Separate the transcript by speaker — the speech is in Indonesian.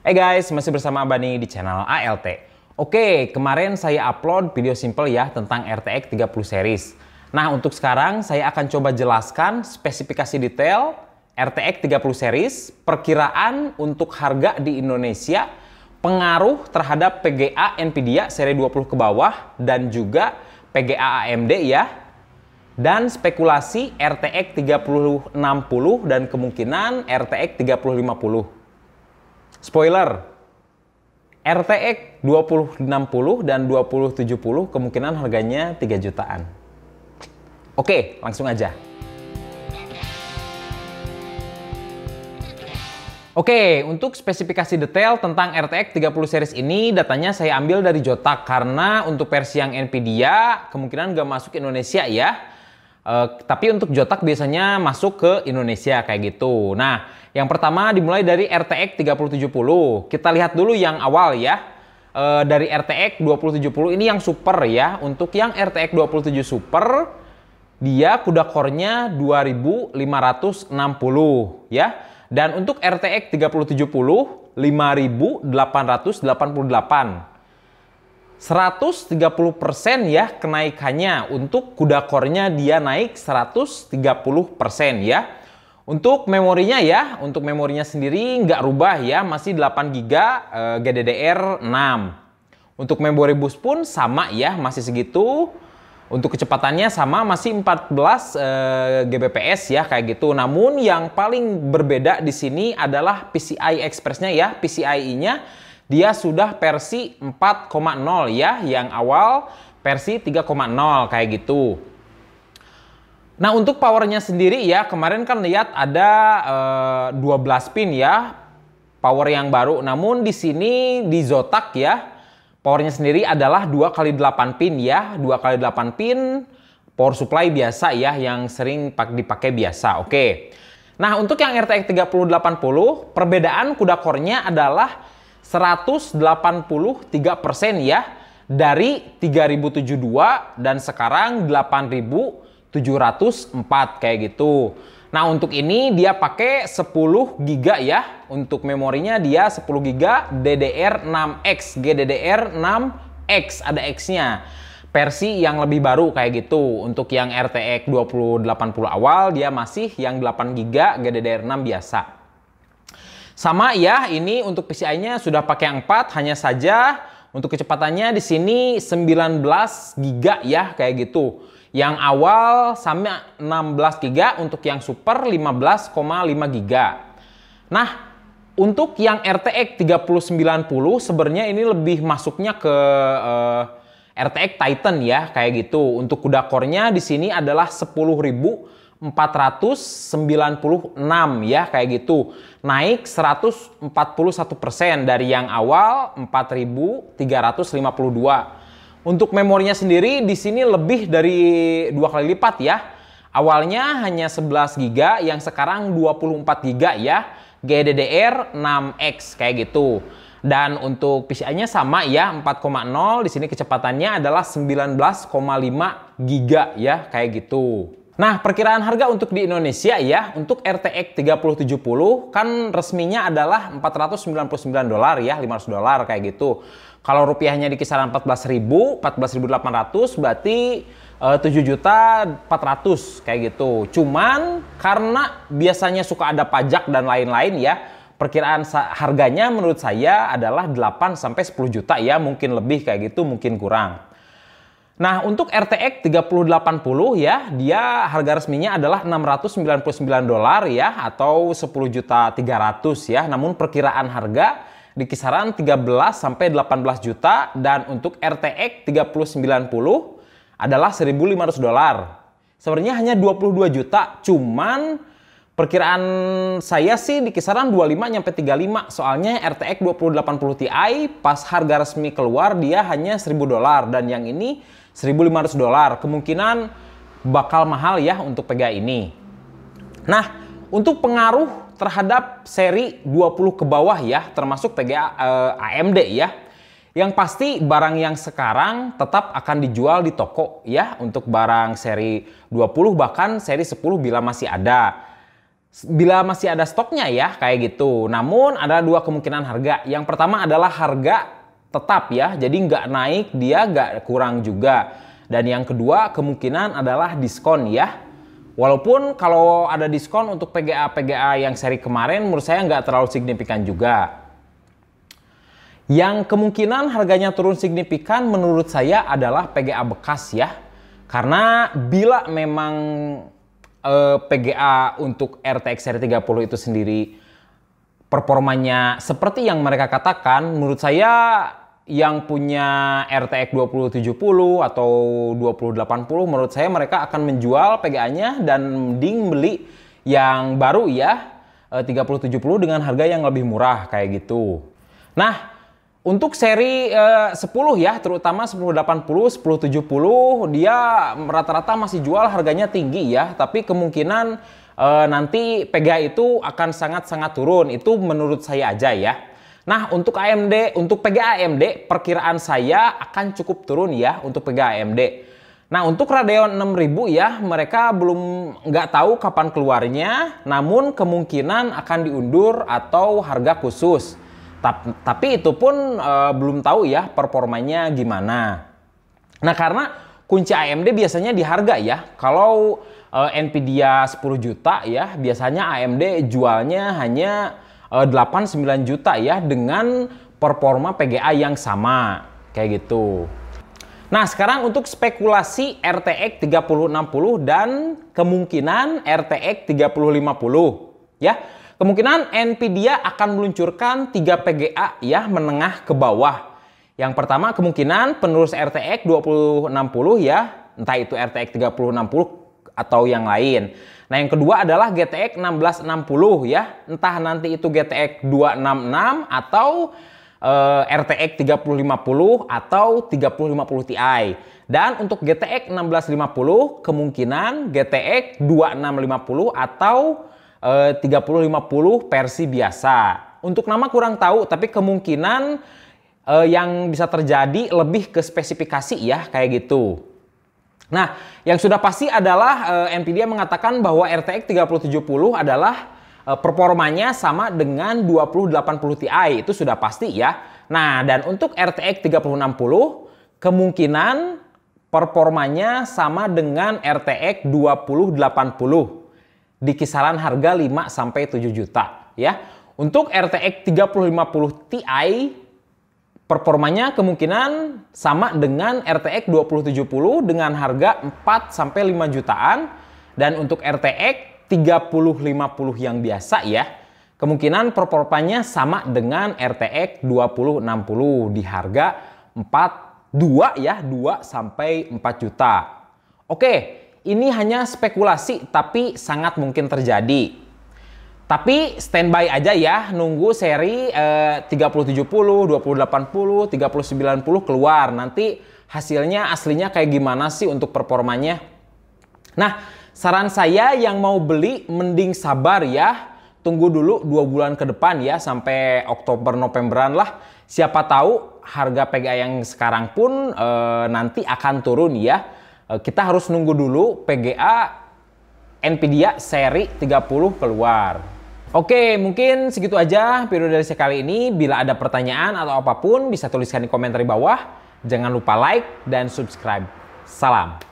Speaker 1: Hey guys, masih bersama Abani di channel ALT. Oke, kemarin saya upload video simple ya tentang RTX 30 series. Nah, untuk sekarang saya akan coba jelaskan spesifikasi detail RTX 30 series, perkiraan untuk harga di Indonesia, pengaruh terhadap PGA Nvidia seri 20 ke bawah, dan juga PGA AMD ya, dan spekulasi RTX 3060 dan kemungkinan RTX 3050. Spoiler, RTX 2060 dan 2070 kemungkinan harganya 3 jutaan. Oke, langsung aja. Oke, untuk spesifikasi detail tentang RTX 30 series ini datanya saya ambil dari Jotak karena untuk versi yang Nvidia kemungkinan nggak masuk Indonesia ya. Uh, tapi untuk Jotak biasanya masuk ke Indonesia kayak gitu. Nah, yang pertama dimulai dari RTX 3070. Kita lihat dulu yang awal ya. Uh, dari RTX 2070 ini yang super ya. Untuk yang RTX 27 super, dia kuda core-nya 2560 ya. Dan untuk RTX 3070, 5888. 130% ya kenaikannya untuk kuda core-nya dia naik 130% ya. Untuk memorinya ya, untuk memorinya sendiri nggak rubah ya, masih 8 GB GDDR 6. Untuk memori bus pun sama ya, masih segitu. Untuk kecepatannya sama masih 14 eh, Gbps ya kayak gitu. Namun yang paling berbeda di sini adalah PCI Express-nya ya, pci nya dia sudah versi 4,0 ya, yang awal versi 3,0 kayak gitu. Nah untuk powernya sendiri ya, kemarin kan lihat ada e, eh, 12 pin ya, power yang baru. Namun di sini di Zotac ya, powernya sendiri adalah 2 kali 8 pin ya, 2 kali 8 pin power supply biasa ya, yang sering dipakai biasa. Oke. Nah untuk yang RTX 3080, perbedaan kuda core-nya adalah 183% ya dari 3072 dan sekarang 8704 kayak gitu. Nah, untuk ini dia pakai 10 GB ya. Untuk memorinya dia 10 GB DDR6X, GDDR6X ada X-nya. Versi yang lebih baru kayak gitu. Untuk yang RTX 2080 awal dia masih yang 8 GB GDDR6 biasa. Sama ya, ini untuk PCI-nya sudah pakai yang 4, hanya saja untuk kecepatannya di sini 19 giga ya, kayak gitu. Yang awal sama 16 giga, untuk yang super 15,5 giga. Nah, untuk yang RTX 3090 sebenarnya ini lebih masuknya ke uh, eh, RTX Titan ya, kayak gitu. Untuk kuda core-nya di sini adalah 10.000 496 ya kayak gitu. Naik 141% persen dari yang awal 4352. Untuk memorinya sendiri di sini lebih dari dua kali lipat ya. Awalnya hanya 11 GB yang sekarang 24 GB ya. GDDR 6X kayak gitu. Dan untuk PCI-nya sama ya 4,0 di sini kecepatannya adalah 19,5 giga ya kayak gitu. Nah, perkiraan harga untuk di Indonesia ya, untuk RTX 3070 kan resminya adalah 499 dolar ya, 500 dolar kayak gitu. Kalau rupiahnya di kisaran 14.000, 14.800 berarti eh, tujuh juta empat ratus kayak gitu. Cuman karena biasanya suka ada pajak dan lain-lain ya, perkiraan harganya menurut saya adalah 8 sampai 10 juta ya, mungkin lebih kayak gitu, mungkin kurang. Nah, untuk RTX 3080 ya, dia harga resminya adalah 699 dolar ya atau 10 juta 300 ya. Namun perkiraan harga di kisaran 13 sampai 18 juta dan untuk RTX 3090 adalah 1.500 dolar. Sebenarnya hanya 22 juta, cuman perkiraan saya sih di kisaran 25 sampai 35. Soalnya RTX 2080 Ti pas harga resmi keluar dia hanya 1.000 dolar dan yang ini 1.500 dolar. Kemungkinan bakal mahal ya untuk Vega ini. Nah, untuk pengaruh terhadap seri 20 ke bawah ya, termasuk Vega eh, AMD ya. Yang pasti barang yang sekarang tetap akan dijual di toko ya untuk barang seri 20 bahkan seri 10 bila masih ada. Bila masih ada stoknya ya kayak gitu. Namun ada dua kemungkinan harga. Yang pertama adalah harga tetap ya, jadi nggak naik dia nggak kurang juga. Dan yang kedua kemungkinan adalah diskon ya. Walaupun kalau ada diskon untuk PGA-PGA yang seri kemarin menurut saya nggak terlalu signifikan juga. Yang kemungkinan harganya turun signifikan menurut saya adalah PGA bekas ya. Karena bila memang eh, PGA untuk RTX seri 30 itu sendiri performanya seperti yang mereka katakan, menurut saya yang punya RTX 2070 atau 2080 menurut saya mereka akan menjual PGA-nya dan mending beli yang baru ya 3070 eh, dengan harga yang lebih murah kayak gitu. Nah, untuk seri eh, 10 ya, terutama 1080, 1070, dia rata-rata masih jual harganya tinggi ya. Tapi kemungkinan eh, nanti PGA itu akan sangat-sangat turun. Itu menurut saya aja ya. Nah, untuk AMD, untuk AMD perkiraan saya akan cukup turun ya untuk AMD Nah, untuk Radeon 6000 ya, mereka belum nggak tahu kapan keluarnya, namun kemungkinan akan diundur atau harga khusus. Tapi, tapi itu pun e, belum tahu ya performanya gimana. Nah, karena kunci AMD biasanya di harga ya. Kalau e, Nvidia 10 juta ya, biasanya AMD jualnya hanya 8-9 eh, juta ya dengan performa PGA yang sama kayak gitu. Nah sekarang untuk spekulasi RTX 3060 dan kemungkinan RTX 3050 ya. Kemungkinan Nvidia akan meluncurkan 3 PGA ya menengah ke bawah. Yang pertama kemungkinan penerus RTX 2060 ya, entah itu RTX 3060 atau yang lain. Nah, yang kedua adalah GTX 1660 ya. Entah nanti itu GTX 266 atau eh, RTX 3050 atau 3050 Ti. Dan untuk GTX 1650 kemungkinan GTX 2650 atau eh, 3050 versi biasa. Untuk nama kurang tahu, tapi kemungkinan eh, yang bisa terjadi lebih ke spesifikasi ya kayak gitu. Nah, yang sudah pasti adalah uh, eh, Nvidia mengatakan bahwa RTX 3070 adalah uh, performanya sama dengan 2080 Ti. Itu sudah pasti ya. Nah, dan untuk RTX 3060 kemungkinan performanya sama dengan RTX 2080 di kisaran harga 5 sampai 7 juta ya. Untuk RTX 3050 Ti Performanya kemungkinan sama dengan RTX 2070 dengan harga 4 sampai 5 jutaan dan untuk RTX 3050 yang biasa ya kemungkinan performanya sama dengan RTX 2060 di harga 4 2 ya 2 sampai 4 juta. Oke, ini hanya spekulasi tapi sangat mungkin terjadi. Tapi standby aja ya, nunggu seri eh, 3070, 2080, 3090 keluar. Nanti hasilnya aslinya kayak gimana sih untuk performanya? Nah, saran saya yang mau beli mending sabar ya. Tunggu dulu dua bulan ke depan ya sampai Oktober Novemberan lah. Siapa tahu harga PGA yang sekarang pun e, nanti akan turun ya. Eh, kita harus nunggu dulu PGA Nvidia seri 30 keluar. Oke, mungkin segitu aja video dari saya kali ini. Bila ada pertanyaan atau apapun, bisa tuliskan di komentar di bawah. Jangan lupa like dan subscribe. Salam.